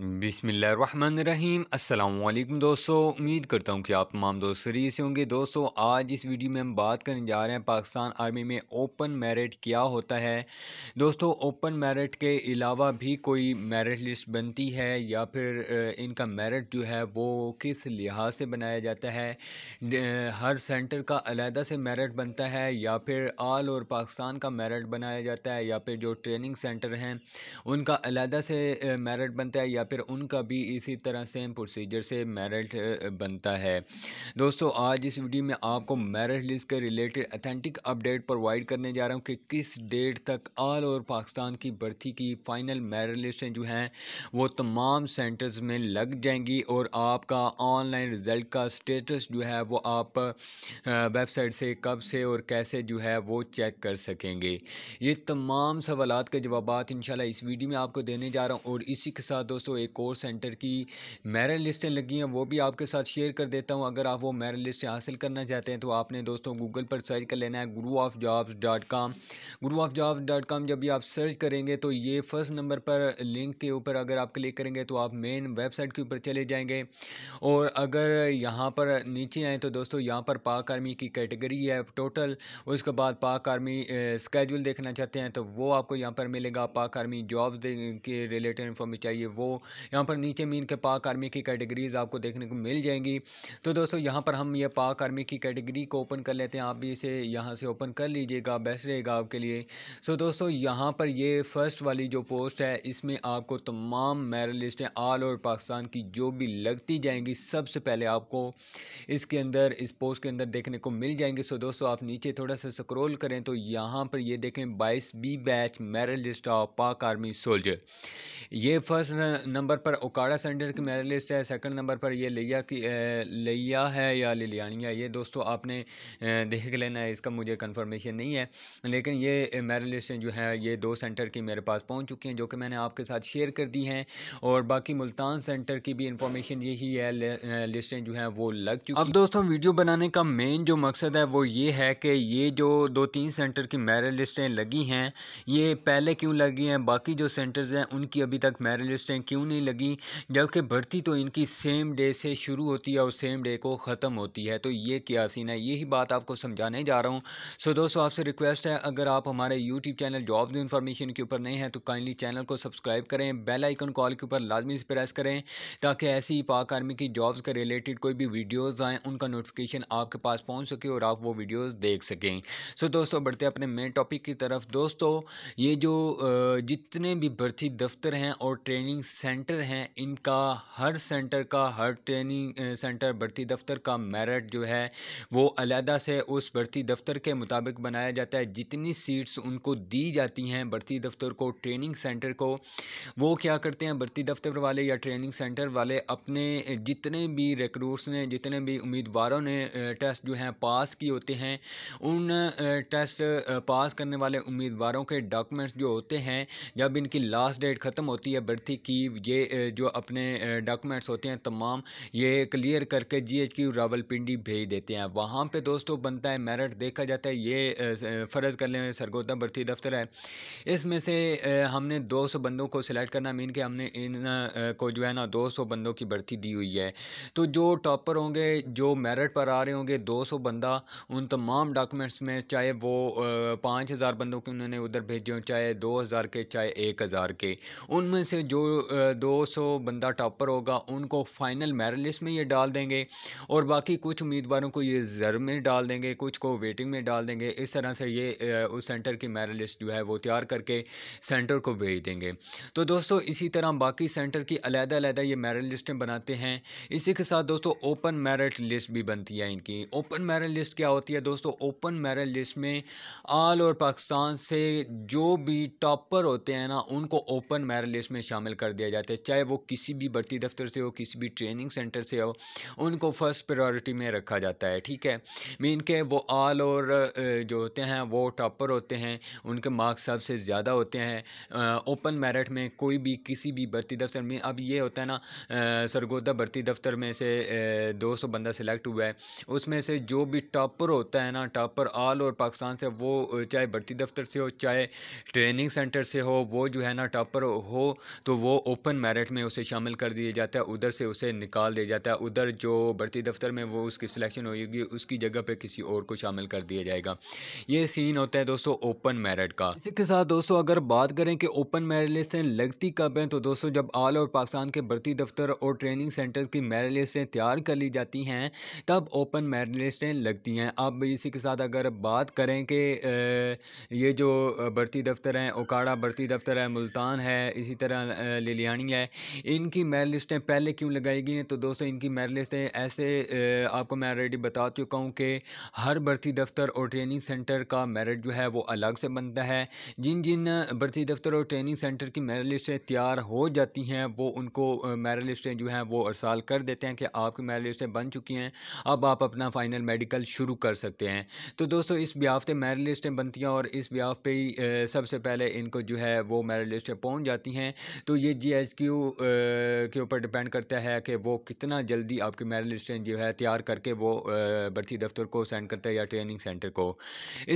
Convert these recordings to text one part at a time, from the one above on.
बिसमीम अल्लाम दोस्तों उम्मीद करता हूँ कि आप तमाम दोस्त खरीद से होंगे दोस्तों आज इस वीडियो में हम बात करने जा रहे हैं पाकिस्तान आर्मी में ओपन मेरिट क्या होता है दोस्तों ओपन मेरिट के अलावा भी कोई मेरिट लिस्ट बनती है या फिर इनका मेरिट जो है वो किस लिहाज से बनाया जाता है हर सेंटर का अलहदा से मेरिट बनता है या फिर आल और पाकिस्तान का मेरिट बनाया जाता है या फिर जो ट्रेनिंग सेंटर हैं उनका अलहदा से मेरिट बनता है या फिर उनका भी इसी तरह सेम प्रोसीजर से मेरिट बनता है दोस्तों आज इस वीडियो में आपको मेरिट लिस्ट के रिलेटेड अथेंटिक अपडेट प्रोवाइड करने जा रहा हूँ कि किस डेट तक ऑल ओवर पाकिस्तान की भर्ती की फ़ाइनल मेरिट लिस्टें जो हैं वो तमाम सेंटर्स में लग जाएंगी और आपका ऑनलाइन रिज़ल्ट का स्टेटस जो है वो आप वेबसाइट से कब से और कैसे जो है वो चेक कर सकेंगे ये तमाम सवाल के जवाब इन इस वीडियो में आपको देने जा रहा हूँ और इसी के साथ दोस्तों एक कोर्स सेंटर की मेरिट लिस्टें लगी हैं वो भी आपके साथ शेयर कर देता हूँ अगर आप वो मेरिट लिस्टें हासिल करना चाहते हैं तो आपने दोस्तों गूगल पर सर्च कर लेना है guru of jobs dot com guru of jobs dot com जब भी आप सर्च करेंगे तो ये फर्स्ट नंबर पर लिंक के ऊपर अगर आप क्लिक करेंगे तो आप मेन वेबसाइट के ऊपर चले जाएंगे और अगर यहाँ पर नीचे आएँ तो दोस्तों यहाँ पर पाक आर्मी की कैटेगरी है टोटल उसके बाद पाक आर्मी स्केजूल देखना चाहते हैं तो वो आपको यहाँ पर मिलेगा पाक आर्मी जॉब्स के रिलेटेड इन्फॉर्मेशन चाहिए वो यहाँ पर नीचे मीन के पाक आर्मी की कैटेगरीज आपको देखने को मिल जाएंगी तो दोस्तों यहाँ पर हम ये पाक आर्मी की कैटेगरी को ओपन कर लेते हैं आप भी इसे यहाँ से ओपन कर लीजिएगा बेस्ट रहेगा आपके लिए सो दोस्तों यहाँ पर ये फर्स्ट वाली जो पोस्ट है इसमें आपको तमाम मेरिट लिस्टें ऑल ओवर पाकिस्तान की जो भी लगती जाएंगी सबसे पहले आपको इसके अंदर इस पोस्ट के अंदर देखने को मिल जाएंगे सो दोस्तों आप नीचे थोड़ा सा स्क्रोल करें तो यहाँ पर ये देखें बाईस B batch merit list of Pak army soldier ये फर्स्ट नंबर पर ओकाड़ा सेंटर की मेरा लिस्ट है सेकंड नंबर पर ये लिया की लिया है या लिलियानिया ये दोस्तों आपने देख लेना है इसका मुझे कन्फर्मेशन नहीं है लेकिन ये मेरा लिस्ट जो है ये दो सेंटर की मेरे पास पहुँच चुकी हैं जो कि मैंने आपके साथ शेयर कर दी हैं और बाकी मुल्तान सेंटर की भी इंफॉर्मेशन यही है लिस्टें जो हैं वो लग चुकी अब दोस्तों वीडियो बनाने का मेन जो मकसद है वो ये है कि ये जो दो तीन सेंटर की मेरिट लिस्टें लगी हैं ये पहले क्यों लगी हैं बाकी जो सेंटर्स हैं उनकी अभी तक मेरिट लिस्टें क्यों नहीं लगी जबकि भर्ती तो इनकी सेम डे से शुरू होती है और सेम डे को ख़त्म होती है तो ये क्या सीन है यही बात आपको समझाने जा रहा हूँ सो दोस्तों आपसे रिक्वेस्ट है अगर आप हमारे यूट्यूब चैनल जॉब इन्फॉर्मेशन के ऊपर नहीं है तो काइंडली चैनल को सब्सक्राइब करें बेल आइकन कॉल के ऊपर लाजमी से प्रेस करें ताकि ऐसी ही पाक आर्मी की जॉब्स के रिलेटेड कोई भी वीडियोज़ आएँ उनका नोटिफिकेशन आपके पास पहुँच सके और आप वो वीडियोज़ देख सकें सो दोस्तों बढ़ते अपने मेन टॉपिक की तरफ दोस्तों ये जो जितने भी भर्ती दफ्तर हैं हैं और ट्रेनिंग सेंटर हैं इनका हर सेंटर का हर ट्रेनिंग सेंटर भर्ती दफ्तर का मेरिट जो है वो अलहदा से उस भर्ती दफ्तर के मुताबिक बनाया जाता है जितनी सीट्स उनको दी जाती हैं भर्ती दफ्तर को ट्रेनिंग सेंटर को वो क्या करते हैं भर्ती दफ्तर वाले या ट्रेनिंग सेंटर वाले अपने जितने भी रिक्रूट्स ने जितने भी उम्मीदवारों ने टेस्ट जो हैं पास किए होते हैं उन टेस्ट पास करने वाले उम्मीदवारों के डॉक्यूमेंट्स जो होते हैं जब इनकी लास्ट डेट ख़त्म होती होती है भर्ती की ये जो अपने डॉक्यूमेंट्स होते हैं तमाम ये क्लियर करके जी एच क्यू रावलपिंडी भेज देते हैं वहाँ पर दोस्तों बनता है मेरिट देखा जाता है ये फ़र्ज़ कर लें सरगोदा भर्ती दफ्तर है इसमें से हमने दो सौ बंदों को सिलेक्ट करना मीन कि हमने इन को जो है ना दो सौ बंदों की भर्ती दी हुई है तो जो टॉपर होंगे जो मेरिट पर आ रहे होंगे दो सौ बंदा उन तमाम डॉक्यूमेंट्स में चाहे वो पाँच हज़ार बंदों के उन्होंने उधर भेजे हों चाहे दो हज़ार के चाहे एक हज़ार के उन उनमें से जो दो सौ बंदा टॉपर होगा उनको फाइनल मेरिट लिस्ट में ये डाल देंगे और बाकी कुछ उम्मीदवारों को ये रिजर्व में डाल देंगे कुछ को वेटिंग में डाल देंगे इस तरह से ये उस सेंटर की मेरिट लिस्ट जो है वो तैयार करके सेंटर को भेज देंगे तो दोस्तों इसी तरह बाकी सेंटर की अलहदा अलहदा ये मेरिट लिस्टें बनाते हैं इसी के साथ दोस्तों ओपन मेरिट लिस्ट भी बनती है इनकी ओपन मेरिट लिस्ट क्या होती है दोस्तों ओपन मेरिट लिस्ट में आल और पाकिस्तान से जो भी टॉपर होते हैं ना उनको ओपन मेरिट लिस्ट में शामिल कर दिया जाता है चाहे वो किसी भी भर्ती दफ्तर से हो किसी भी ट्रेनिंग सेंटर से हो उनको फर्स्ट प्रायोरिटी में रखा जाता है ठीक है मीन के वो आल और जो होते हैं वो टॉपर होते हैं उनके मार्क्स सबसे ज़्यादा होते हैं ओपन मेरिट में कोई भी किसी भी भर्ती दफ्तर में अब ये होता है ना सरगोदा भर्ती दफ्तर में से दो सौ बंदा सिलेक्ट हुआ है उसमें से जो भी टॉपर होता है ना टॉपर आल और पाकिस्तान से वो चाहे भर्ती दफ्तर से हो चाहे ट्रेनिंग सेंटर से हो वो जो है ना टॉपर हो हो तो वो ओपन मेरिट में उसे शामिल कर दिया जाता है उधर से उसे निकाल दिया जाता है उधर जो भर्ती दफ्तर में वो उसकी सिलेक्शन होगी उसकी जगह पे किसी और को शामिल कर दिया जाएगा ये सीन होता है दोस्तों ओपन मेरिट का इसी के साथ दोस्तों अगर बात करें कि ओपन मेरिट लिस्टें लगती कब हैं तो दोस्तों जब आल और पाकिस्तान के भर्ती दफ्तर और ट्रेनिंग सेंटर की मेरिट लिस्टें तैयार कर ली जाती हैं तब ओपन मेरिट लिस्टें लगती हैं अब इसी के साथ अगर बात करें कि ये जो भर्ती दफ्तर हैं ओकाड़ा भर्ती दफ्तर है मुल्तान है इसी इसी तरह लिलियानी है इनकी मेरिट लिस्टें पहले क्यों लगाई गई हैं तो दोस्तों इनकी मेरिट लिस्टें ऐसे आपको मैं ऑलरेडी बता चुका हूँ कि हर भर्ती दफ्तर और ट्रेनिंग सेंटर का मेरिट जो है वो अलग से बनता है जिन जिन भर्ती दफ्तर और ट्रेनिंग सेंटर की मेरिट लिस्टें तैयार हो जाती हैं वो उनको मेरिट लिस्टें जो हैं वो अरसाल कर देते हैं कि आपकी मेरिट लिस्टें बन चुकी हैं अब आप अपना फ़ाइनल मेडिकल शुरू कर सकते हैं तो दोस्तों इस ब्याफ्ते मेरिट लिस्टें बनती हैं और इस ब्याह पे ही सबसे पहले इनको जो है वो मेरिट लिस्टें पहुँच जाती हैं हैं तो ये जी एस क्यू के ऊपर डिपेंड करता है कि वो कितना जल्दी आपकी मेरिट लिस्ट जो है तैयार करके वो भर्ती दफ्तर को सेंड करता है या ट्रेनिंग सेंटर को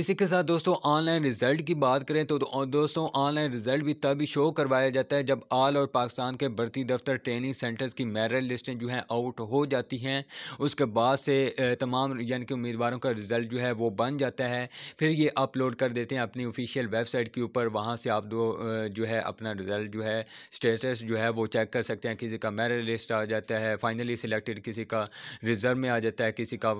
इसी के साथ दोस्तों ऑनलाइन रिज़ल्ट की बात करें तो, तो दोस्तों ऑनलाइन रिज़ल्ट भी तभी शो करवाया जाता है जब आल और पाकिस्तान के भर्ती दफ्तर ट्रेनिंग सेंटर्स की मेरिट लिस्टें जो हैं आउट हो जाती हैं उसके बाद से तमाम यानी कि उम्मीदवारों का रिज़ल्ट जो है वो बन जाता है फिर ये अपलोड कर देते हैं अपनी ऑफिशियल वेबसाइट के ऊपर वहाँ से आप दो जो है अपना रिज़ल्ट जो है स्टेटस जो है वो चेक कर सकते हैं किसी का मेरिट लिस्ट आ जाता है फाइनली सिलेक्टेड किसी का रिज़र्व में आ जाता है किसी का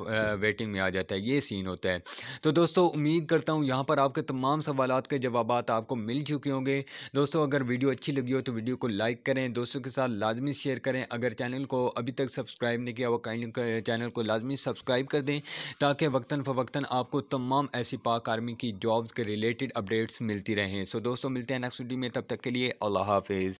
वेटिंग में आ जाता है ये सीन होता है तो दोस्तों उम्मीद करता हूँ यहाँ पर आपके तमाम सवाल के जवाब आपको मिल चुके होंगे दोस्तों अगर वीडियो अच्छी लगी हो तो वीडियो को लाइक करें दोस्तों के साथ लाजमी शेयर करें अगर चैनल को अभी तक सब्सक्राइब नहीं किया वो काइंडली चैनल को लाजमी सब्सक्राइब कर दें ताकि वक्ता फ़वक्ता आपको तमाम ऐसी पाक आर्मी की जॉब्स के रिलेटेड अपडेट्स मिलती रहें सो दोस्तों मिलते हैं नेक्स्ट वीडियो में तब तक के लिए अल्लाह Hafiz.